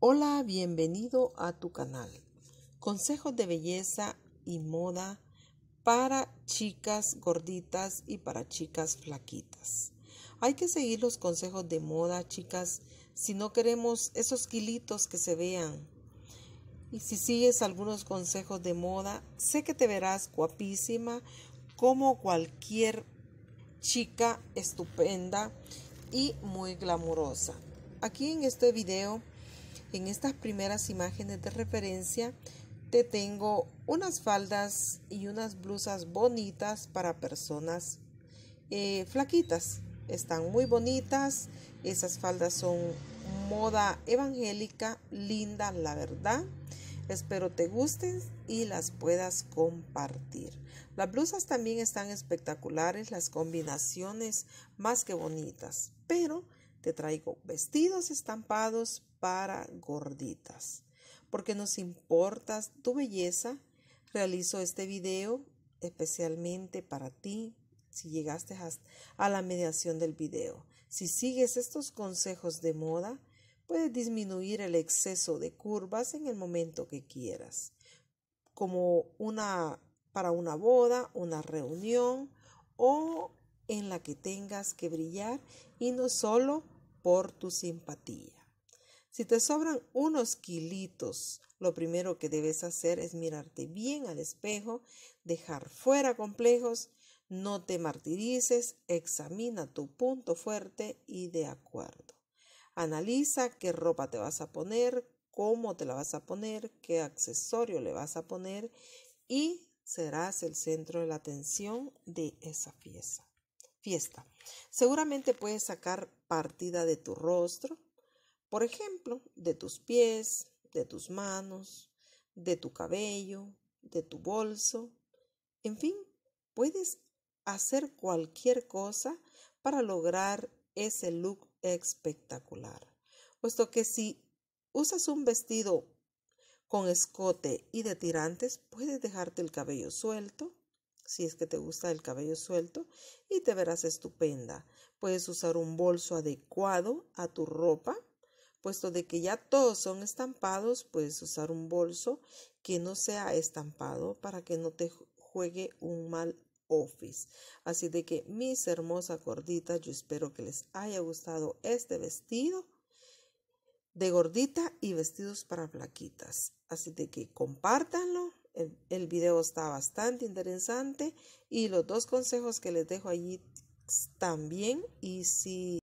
Hola, bienvenido a tu canal. Consejos de belleza y moda para chicas gorditas y para chicas flaquitas. Hay que seguir los consejos de moda, chicas, si no queremos esos kilitos que se vean. Y si sigues algunos consejos de moda, sé que te verás guapísima como cualquier chica estupenda y muy glamurosa. Aquí en este video en estas primeras imágenes de referencia te tengo unas faldas y unas blusas bonitas para personas eh, flaquitas. Están muy bonitas. Esas faldas son moda evangélica, linda, la verdad. Espero te gusten y las puedas compartir. Las blusas también están espectaculares, las combinaciones más que bonitas, pero te traigo vestidos estampados para gorditas. Porque nos importas tu belleza, realizo este video especialmente para ti si llegaste a la mediación del video. Si sigues estos consejos de moda, puedes disminuir el exceso de curvas en el momento que quieras, como una para una boda, una reunión o en la que tengas que brillar y no solo por tu simpatía. Si te sobran unos kilitos, lo primero que debes hacer es mirarte bien al espejo, dejar fuera complejos, no te martirices, examina tu punto fuerte y de acuerdo. Analiza qué ropa te vas a poner, cómo te la vas a poner, qué accesorio le vas a poner y serás el centro de la atención de esa fiesta. Fiesta. Seguramente puedes sacar partida de tu rostro, por ejemplo, de tus pies, de tus manos, de tu cabello, de tu bolso. En fin, puedes hacer cualquier cosa para lograr ese look espectacular. Puesto que si usas un vestido con escote y de tirantes, puedes dejarte el cabello suelto, si es que te gusta el cabello suelto, y te verás estupenda. Puedes usar un bolso adecuado a tu ropa puesto de que ya todos son estampados, puedes usar un bolso que no sea estampado para que no te juegue un mal office. Así de que mis hermosas gorditas, yo espero que les haya gustado este vestido de gordita y vestidos para plaquitas. Así de que compártanlo. El, el video está bastante interesante y los dos consejos que les dejo allí también. Y si